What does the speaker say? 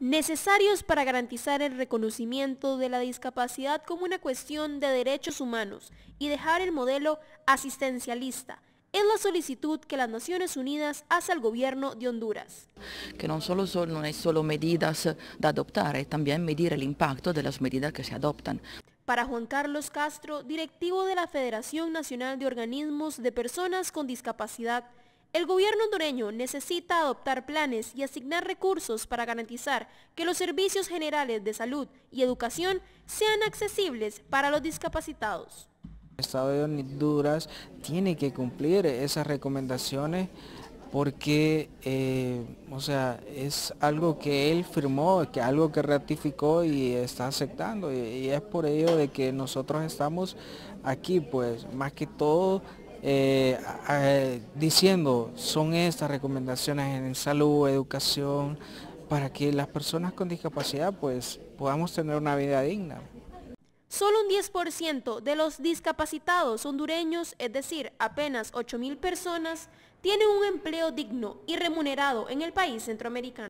necesarios para garantizar el reconocimiento de la discapacidad como una cuestión de derechos humanos y dejar el modelo asistencialista, es la solicitud que las Naciones Unidas hace al gobierno de Honduras. Que no solo son, no es solo medidas de adoptar, es también medir el impacto de las medidas que se adoptan. Para Juan Carlos Castro, directivo de la Federación Nacional de Organismos de Personas con Discapacidad, el gobierno hondureño necesita adoptar planes y asignar recursos para garantizar que los servicios generales de salud y educación sean accesibles para los discapacitados. El Estado de Honduras tiene que cumplir esas recomendaciones porque, eh, o sea, es algo que él firmó, que algo que ratificó y está aceptando. Y, es por ello de que nosotros estamos aquí, pues, más que todo eh, diciendo son estas recomendaciones en salud, educación, para que las personas con discapacidad pues podamos tener una vida digna. Solo un 10% de los discapacitados hondureños, es decir, apenas 8.000 personas, tienen un empleo digno y remunerado en el país centroamericano.